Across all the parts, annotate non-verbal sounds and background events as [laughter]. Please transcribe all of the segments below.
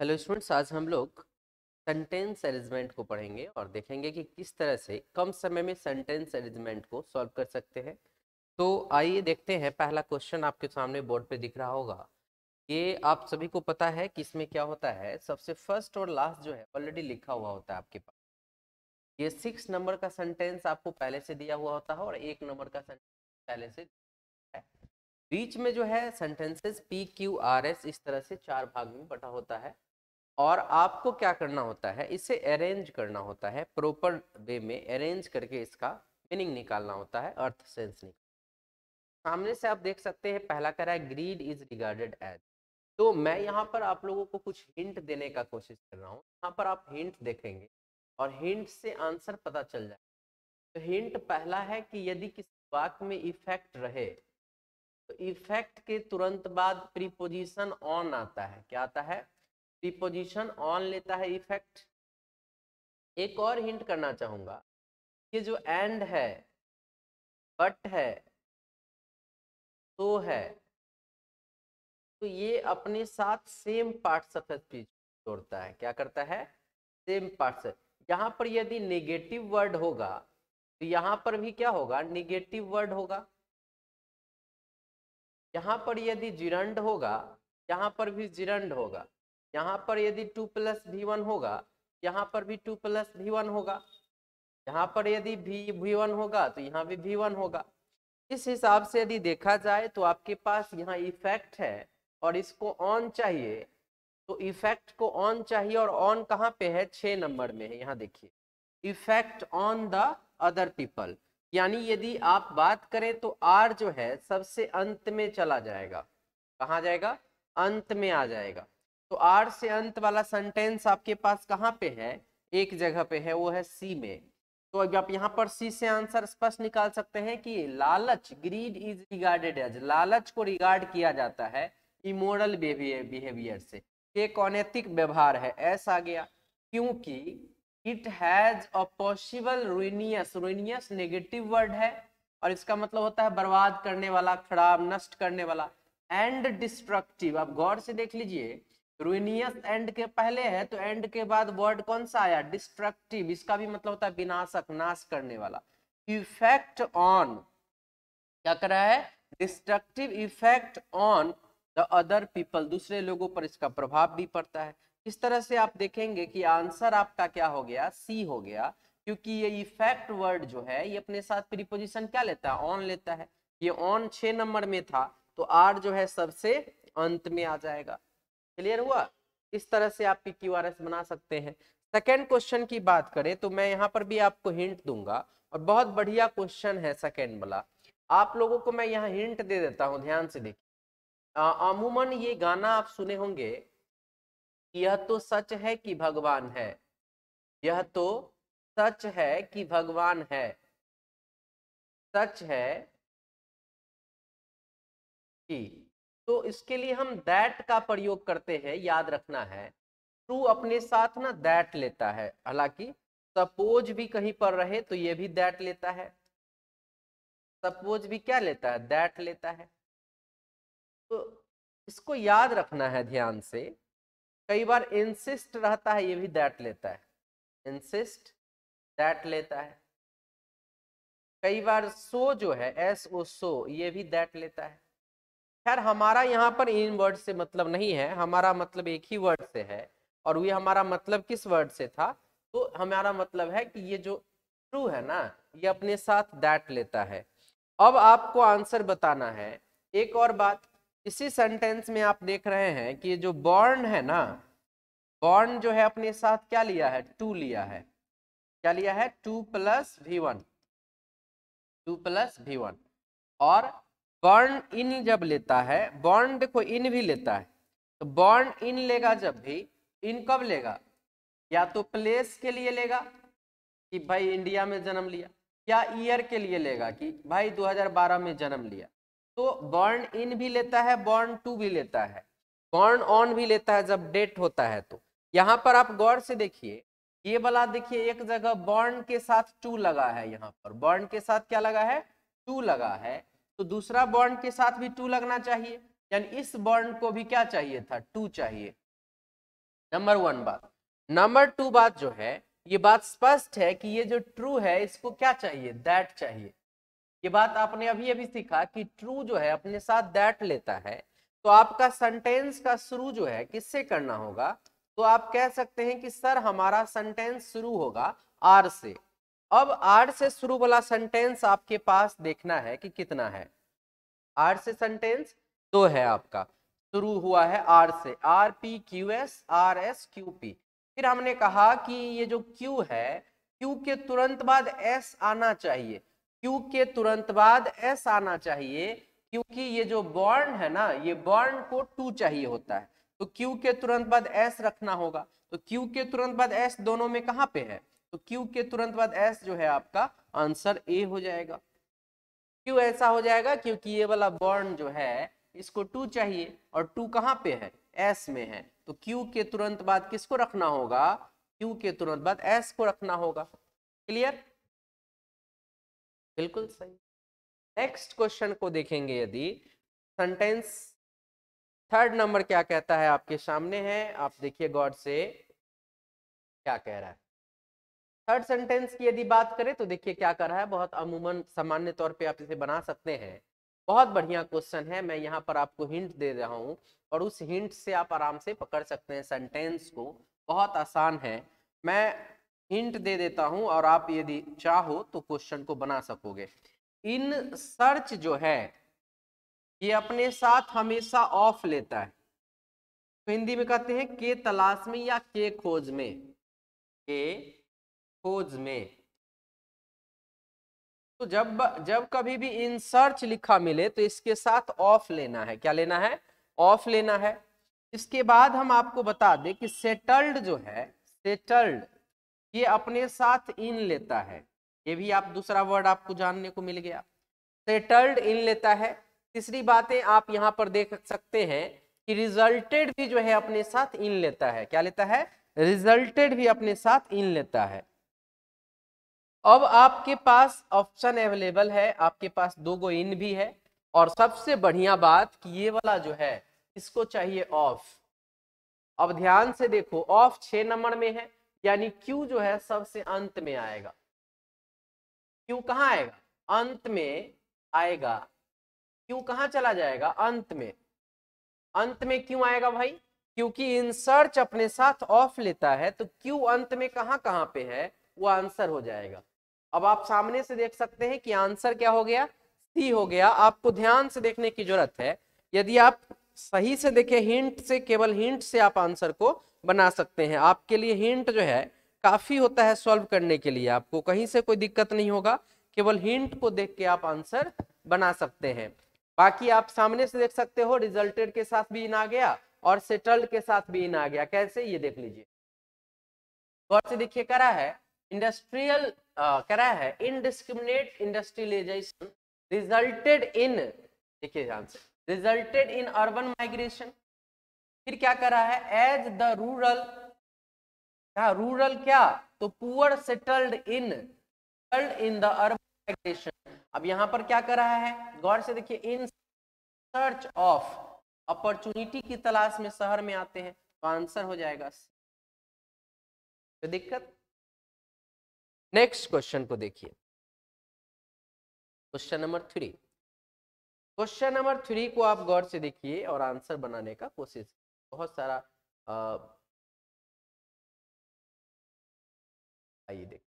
hello students आज हम लोग सेंटेंस अरेंजमेंट को पढ़ेंगे और देखेंगे कि किस तरह से कम समय में सेंटेंस अरेंजमेंट को सॉल्व कर सकते हैं तो आइए देखते हैं पहला क्वेश्चन आपके सामने बोर्ड पे दिख रहा होगा ये आप सभी को पता है कि इसमें क्या होता है सबसे फर्स्ट और लास्ट जो है ऑलरेडी लिखा हुआ होता है आपके पास ये सिक्स नंबर का सेंटेंस आपको पहले से दिया हुआ होता है और एक नंबर का सेंटेंस पहले से बीच में जो है sentences P Q R S इस तरह से चार भाग में बटा होता है और आपको क्या करना होता है इसे अरेंज करना होता है प्रॉपर वे में अरेंज करके इसका मीनिंग निकालना होता है अर्थ सेंस निकाल सामने से आप देख सकते हैं पहला कह रहा है ग्रीड इज रिगार्डेड एज तो मैं यहाँ पर आप लोगों को कुछ हिंट देने का कोशिश कर रहा हूँ यहाँ पर आप हिंट देखेंगे और हिंट से आंसर पता चल जाए तो हिंट पहला है कि यदि किसी वाक्य में इफेक्ट रहे तो इफेक्ट के तुरंत बाद प्रीपोजिशन ऑन आता है क्या आता है प्रीपोजिशन ऑन लेता है इफेक्ट एक और हिंट करना चाहूंगा ये जो एंड है बट है तो है तो ये अपने साथ सेम पार्ट्स ऑफ स्पीच जोड़ता है क्या करता है सेम पार्ट्स यहाँ पर यदि नेगेटिव वर्ड होगा तो यहाँ पर भी क्या होगा नेगेटिव वर्ड होगा यहाँ पर यदि जिरंड होगा यहाँ पर भी जिरंड होगा यहाँ पर यदि टू प्लस भी वन होगा यहाँ पर भी टू प्लस भी वन होगा यहाँ पर यदि भी भी वन होगा तो यहाँ भी भी वन होगा इस हिसाब से यदि देखा जाए तो आपके पास यहाँ इफेक्ट है और इसको ऑन चाहिए तो इफेक्ट को ऑन चाहिए और ऑन कहाँ पे है छः नंबर में है यहाँ देखिए effect on the other people यानी यदि आप बात करें तो आर जो है सबसे अंत में चला जाएगा कहाँ जाएगा अंत में आ जाएगा तो आर से अंत वाला सेंटेंस आपके पास कहाँ पे है एक जगह पे है वो है सी में तो अगर आप यहाँ पर सी से आंसर स्पष्ट निकाल सकते हैं कि लालच ग्रीड इज रिगार्डेड एज लालच को रिगार्ड किया जाता है इमोरल बिहेवियर से एक अनैतिक व्यवहार है ऐसा आ गया क्योंकि it has a possible ruinous ruinous negative word है और इसका मतलब होता है बर्बाद करने वाला खराब नष्ट करने वाला एंड डिस्ट्रक्टिव आप गौर से देख लीजिए रुइनियस एंड के पहले है तो एंड के बाद वर्ड कौन सा आया डिस्ट्रक्टिव इसका भी मतलब होता है विनाशक नाश करने वाला इफेक्ट ऑन क्या कर रहा है destructive effect on the other people दूसरे लोगों पर इसका प्रभाव भी पड़ता है इस तरह से आप देखेंगे कि आंसर आपका क्या हो गया सी हो गया क्योंकि ये इफेक्ट वर्ड जो है ये अपने साथ प्रीपोजिशन क्या लेता है ऑन लेता है ये ऑन छह नंबर में था तो आर जो है सबसे अंत में आ जाएगा क्लियर हुआ इस तरह से आपकी क्यू बना सकते हैं सेकेंड क्वेश्चन की बात करें तो मैं यहाँ पर भी आपको हिंट दूंगा और बहुत बढ़िया क्वेश्चन है सेकेंड वाला आप लोगों को मैं यहाँ हिंट दे देता हूँ ध्यान से देखिए अमूमन ये गाना आप सुने होंगे यह तो सच है कि भगवान है यह तो सच है कि भगवान है सच है कि तो इसके लिए हम दैट का प्रयोग करते हैं याद रखना है ट्रू अपने साथ ना दैट लेता है हालांकि सपोज भी कहीं पर रहे तो ये भी दैट लेता है सपोज भी क्या लेता है दैट लेता है तो इसको याद रखना है ध्यान से कई बार इंसिस्ट रहता है ये भी दैट लेता है इंसिस्ट दैट लेता है कई बार सो जो है एस ओ सो ये भी दैट लेता है खैर हमारा यहाँ पर इन वर्ड से मतलब नहीं है हमारा मतलब एक ही वर्ड से है और ये हमारा मतलब किस वर्ड से था तो हमारा मतलब है कि ये जो ट्रू है ना ये अपने साथ दैट लेता है अब आपको आंसर बताना है एक और बात इसी सेंटेंस में आप देख रहे हैं कि जो बॉर्न है ना बॉर्न जो है अपने साथ क्या लिया है टू लिया है क्या लिया है two plus V one two plus V one और बॉर्न इन जब लेता है बॉन्ड देखो इन भी लेता है तो बॉर्न इन लेगा जब भी इन कब लेगा या तो प्लेस के लिए लेगा कि भाई इंडिया में जन्म लिया या ईयर के लिए लेगा कि भाई 2012 में जन्म लिया तो बॉर्न इन भी लेता है बॉर्न टू भी लेता है बॉर्न ऑन भी लेता है जब डेट होता है तो यहाँ पर आप गौर से देखिए ये वाला देखिए एक जगह बॉर्न के साथ टू लगा है यहाँ पर बॉर्न के साथ क्या लगा है टू लगा है तो दूसरा बॉन्ड के साथ भी टू लगना चाहिए यानी इस बॉन्ड को भी क्या चाहिए था टू चाहिए नंबर वन बात नंबर टू बात जो है ये बात स्पष्ट है कि ये जो ट्रू है इसको क्या चाहिए दैट चाहिए ये बात आपने अभी अभी सीखा कि ट्रू जो है अपने साथ दैट लेता है तो आपका सेंटेंस का शुरू जो है किससे करना होगा तो आप कह सकते हैं कि सर हमारा सेंटेंस शुरू होगा आर से अब आर से शुरू वाला सेंटेंस आपके पास देखना है कि कितना है आर से सेंटेंस दो है आपका शुरू हुआ है आर से R P Q S R S Q P फिर हमने कहा कि ये जो क्यू है क्यू के तुरंत बाद एस आना चाहिए क्यू के तुरंत बाद एस आना चाहिए क्योंकि ये जो बॉन्ड है ना ये बॉन्ड को टू चाहिए होता है तो क्यू के तुरंत बाद एस रखना होगा तो क्यू के तुरंत बाद एस दोनों में कहाँ पे है तो क्यू के तुरंत बाद एस जो है आपका आंसर ए हो जाएगा क्यों ऐसा हो जाएगा क्योंकि ये वाला बॉन्ड जो है इसको टू चाहिए और टू कहाँ पे है एस में है तो क्यू के तुरंत बाद किसको रखना होगा क्यू के तुरंत बाद एस को रखना होगा क्लियर बिल्कुल सही नेक्स्ट क्वेश्चन को देखेंगे यदि सेंटेंस थर्ड नंबर क्या कहता है आपके सामने है आप देखिए गॉड से क्या कह रहा है थर्ड सेंटेंस की यदि बात करें तो देखिए क्या कर रहा है बहुत अमूमन सामान्य तौर पे आप इसे बना सकते हैं बहुत बढ़िया क्वेश्चन है मैं यहाँ पर आपको हिंट दे रहा हूँ और उस हिंट से आप आराम से पकड़ सकते हैं सेंटेंस को बहुत आसान है मैं हिंट दे देता हूँ और आप यदि चाहो तो क्वेश्चन को बना सकोगे इन सर्च जो है ये अपने साथ हमेशा ऑफ लेता है तो हिंदी में कहते हैं के तलाश में या के खोज में के खोज में तो जब जब कभी भी इन सर्च लिखा मिले तो इसके साथ ऑफ लेना है क्या लेना है ऑफ लेना है इसके बाद हम आपको बता दें कि सेटल्ड जो है सेटल्ड ये अपने साथ इन लेता है ये भी आप दूसरा वर्ड आपको जानने को मिल गया सेटल्ड इन लेता है तीसरी बातें आप यहां पर देख सकते हैं कि रिजल्टेड भी जो है अपने साथ इन लेता है क्या लेता है रिजल्टेड भी अपने साथ इन लेता है अब आपके पास ऑप्शन अवेलेबल है आपके पास दो गो इन भी है और सबसे बढ़िया बात कि ये वाला जो है इसको चाहिए ऑफ अब ध्यान से देखो ऑफ छ नंबर में है यानी क्यू जो है सबसे अंत में आएगा क्यू कहाँ आएगा अंत में आएगा क्यू कहा चला जाएगा अंत में अंत में क्यों आएगा भाई क्योंकि इंसर्च अपने साथ ऑफ लेता है तो क्यू अंत में कहां कहां पे है वो आंसर हो जाएगा अब आप सामने से देख सकते हैं कि आंसर क्या हो गया सी हो गया आपको ध्यान से देखने की जरूरत है यदि आप सही से देखें हिंट से केवल हिंट से आप आंसर को बना सकते हैं आपके लिए हिंट जो है काफी होता है सॉल्व करने के लिए आपको कहीं से कोई दिक्कत नहीं होगा केवल हिंट को देख के आप आंसर बना सकते हैं बाकी आप सामने से देख सकते हो रिजल्टेड के साथ भी इन आ गया और सेटल्ड के साथ भी इन आ गया कैसे ये देख लीजिए और से देखिए करा है इंडस्ट्रियल करा है इनडिस्क्रिमिनेट इंडस्ट्रियलाइजेशन रिजल्टेड इन देखिए ध्यान से रिजल्टेड इन अर्बन माइग्रेशन फिर क्या करा है एज द रूरल क्या रूरल क्या तो poor settled in settled in the urban migration अब यहां पर क्या करा है गौर से देखिए इन सर्च ऑफ अपॉर्चुनिटी की तलाश में शहर में आते हैं तो आंसर हो जाएगा तो दिक्कत नेक्स्ट क्वेश्चन को देखिए question number three question number three को आप गौर से देखिए और आंसर बनाने का कोशिश बहुत सारा आइए देखिए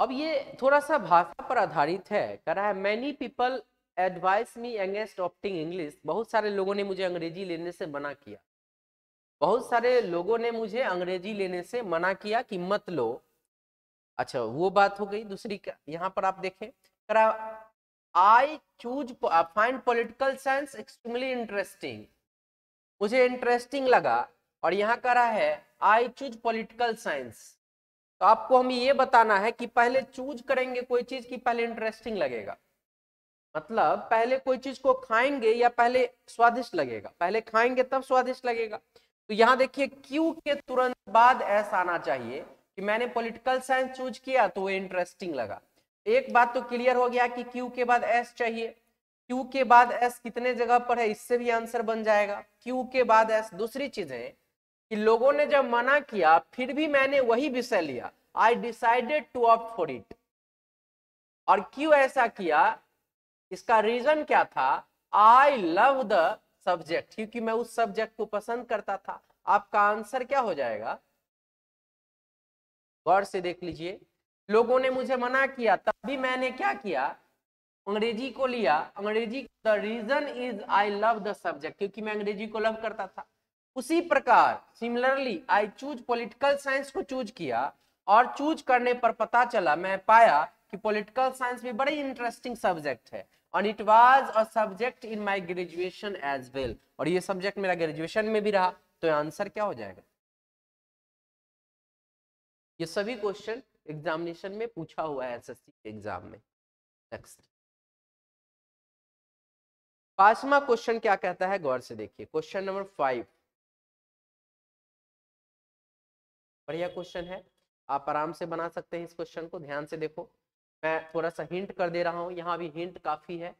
अब ये थोड़ा सा भाषा पर आधारित है कह रहा है many people advise me against opting English बहुत सारे लोगों ने मुझे अंग्रेजी लेने से मना किया बहुत सारे लोगों ने मुझे अंग्रेजी लेने से मना किया कि मत लो अच्छा वो बात हो गई दूसरी यहाँ पर आप देखें I choose find political science extremely interesting मुझे इंटरेस्टिंग लगा और यहाँ कह रहा है आई चूज पोलिटिकल साइंस तो आपको हमें ये बताना है कि पहले चूज करेंगे कोई चीज की पहले इंटरेस्टिंग लगेगा मतलब पहले कोई चीज को खाएंगे या पहले स्वादिष्ट लगेगा पहले खाएंगे तब स्वादिष्ट लगेगा तो यहां देखिए क्यू के तुरंत बाद एस आना चाहिए कि मैंने पॉलिटिकल साइंस चूज किया तो वो इंटरेस्टिंग लगा एक बात तो क्लियर हो गया कि क्यू के बाद एस चाहिए क्यू के बाद एस कितने जगह पर है इससे भी आंसर बन जाएगा क्यू के बाद एस दूसरी चीज है कि लोगों ने जब मना किया फिर भी मैंने वही विषय लिया I decided to opt for it और क्यों ऐसा किया इसका रीजन क्या था आई लव द सब्जेक्ट क्योंकि मैं उस सब्जेक्ट को पसंद करता था आपका आंसर क्या हो जाएगा गौर से देख लीजिए लोगों ने मुझे मना किया तब भी मैंने क्या किया अंग्रेजी को लिया अंग्रेजी the reason is I love the subject क्योंकि मैं अंग्रेजी को लव करता था उसी प्रकार similarly I choose political science को चूज किया और चूज करने पर पता चला मैं पाया कि पॉलिटिकल साइंस भी बड़ी इंटरेस्टिंग सब्जेक्ट है and it was a subject in my graduation as well और ये सब्जेक्ट मेरा ग्रेजुएशन में भी रहा तो आंसर क्या हो जाएगा ये सभी क्वेश्चन एग्जामिनेशन में पूछा हुआ है एसएससी के एग्जाम में नेक्स्ट पांचवा क्वेश्चन क्या कहता है गौर से देखिए क्वेश्चन नंबर फाइव बढ़िया क्वेश्चन है आप आराम से बना सकते हैं इस क्वेश्चन को ध्यान से देखो मैं थोड़ा सा हिंट कर दे रहा हूँ यहाँ भी हिंट काफ़ी है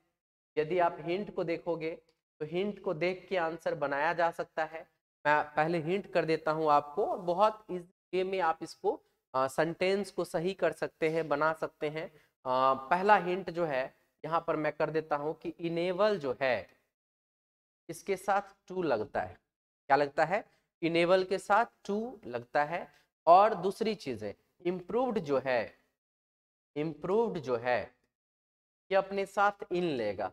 यदि आप हिंट को देखोगे तो हिंट को देख के आंसर बनाया जा सकता है मैं पहले हिंट कर देता हूँ आपको बहुत इस वे में आप इसको सेंटेंस को सही कर सकते हैं बना सकते हैं आ, पहला हिंट जो है यहाँ पर मैं कर देता हूँ कि इनेबल जो है इसके साथ टू लगता है क्या लगता है इनेबल के साथ टू लगता है और दूसरी चीज़ है इम्प्रूव्ड जो है इम्प्रूवड जो है ये अपने साथ इन लेगा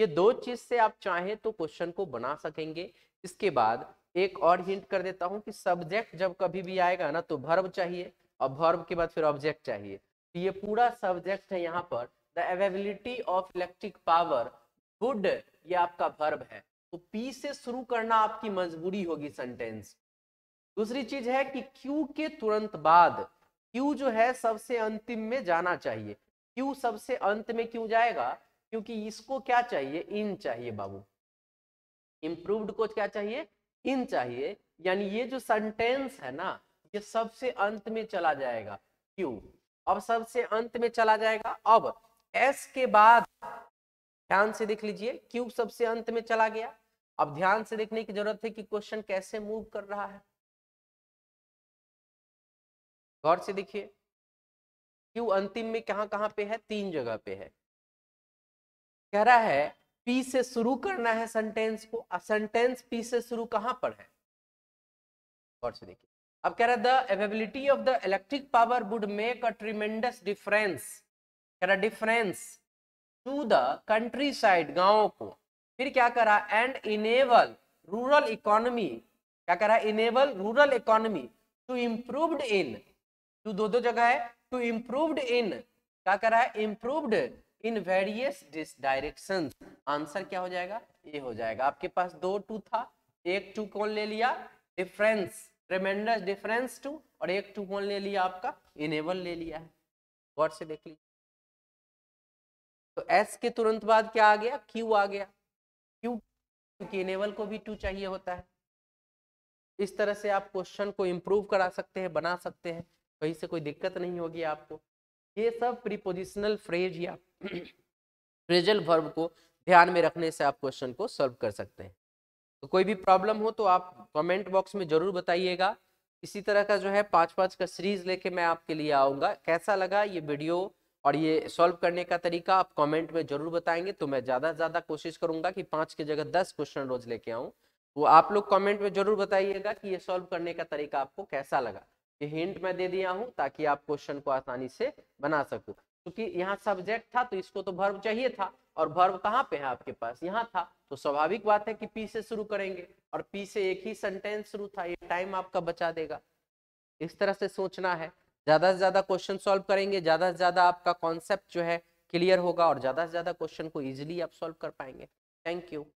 ये दो चीज से आप चाहें तो क्वेश्चन को बना सकेंगे इसके बाद एक और हिंट कर देता हूं कि सब्जेक्ट जब कभी भी आएगा ना तो भर्व चाहिए और भर्व के बाद फिर ऑब्जेक्ट चाहिए तो ये पूरा सब्जेक्ट है यहाँ पर the availability of electric power good ये आपका भर्व है तो पी से शुरू करना आपकी मजबूरी होगी सेंटेंस दूसरी चीज है कि क्यू के तुरंत बाद क्यू जो है सबसे अंतिम में जाना चाहिए क्यू सबसे अंत में क्यों जाएगा क्योंकि इसको क्या चाहिए इन चाहिए बाबू इम्प्रूव्ड को क्या चाहिए इन चाहिए यानी ये जो सेंटेंस है ना ये सबसे अंत में चला जाएगा क्यू अब सबसे अंत में चला जाएगा अब एस के बाद ध्यान से देख लीजिए क्यू सबसे अंत में चला गया अब ध्यान से देखने की जरूरत है कि क्वेश्चन कैसे मूव कर रहा है गौर से देखिए क्यू अंतिम में कहां कहां पे है तीन जगह पे है कह रहा है पी से शुरू करना है सेंटेंस को सेंटेंस पी से शुरू कहां पर है गौर से देखिए अब कह रहा है the availability of the electric power would make a tremendous difference कह रहा difference to the countryside गाँव को फिर क्या करा एंड इनेबल रूरल इकोनॉमी क्या करा enable rural economy to improved in to दो दो जगह है टू इम्प्रूव इन क्या कर रहा है improved in various direction answer क्या हो जाएगा ये हो जाएगा आपके पास दो टू था एक टू कौन ले लिया डिफरेंस रिमाइंडर डिफरेंस टू और एक टू कौन ले लिया आपका इनेबल ले लिया है गौर से देख लीजिए तो एस के तुरंत बाद क्या आ गया क्यू आ गया क्यू क्योंकि इनेबल को भी टू चाहिए होता है इस तरह से आप क्वेश्चन को इम्प्रूव करा सकते हैं बना सकते हैं कहीं से कोई दिक्कत नहीं होगी आपको ये सब प्रीपोजिशनल फ्रेज या फ्रेजल [clears throat] वर्ब को ध्यान में रखने से आप क्वेश्चन को सॉल्व कर सकते हैं तो कोई भी प्रॉब्लम हो तो आप कमेंट बॉक्स में जरूर बताइएगा इसी तरह का जो है पांच पांच का सीरीज लेके मैं आपके लिए आऊँगा कैसा लगा ये वीडियो और ये सॉल्व करने का तरीका आप कमेंट में जरूर बताएंगे तो मैं ज़्यादा से ज़्यादा कोशिश करूँगा कि पाँच की जगह दस क्वेश्चन रोज लेके आऊँ वो तो आप लोग कमेंट में जरूर बताइएगा कि ये सॉल्व करने का तरीका आपको कैसा लगा ये हिंट मैं दे दिया हूं ताकि आप क्वेश्चन को आसानी से बना सको क्योंकि यहाँ सब्जेक्ट था तो इसको तो भर्व चाहिए था और भर्व कहाँ पे है आपके पास यहाँ था तो स्वाभाविक बात है कि पी से शुरू करेंगे और पी से एक ही सेंटेंस शुरू था ये टाइम आपका बचा देगा इस तरह से सोचना है ज्यादा से ज्यादा क्वेश्चन सॉल्व करेंगे ज्यादा से ज्यादा आपका कॉन्सेप्ट जो है क्लियर होगा और ज्यादा से ज्यादा क्वेश्चन को इजिली आप सॉल्व कर पाएंगे थैंक यू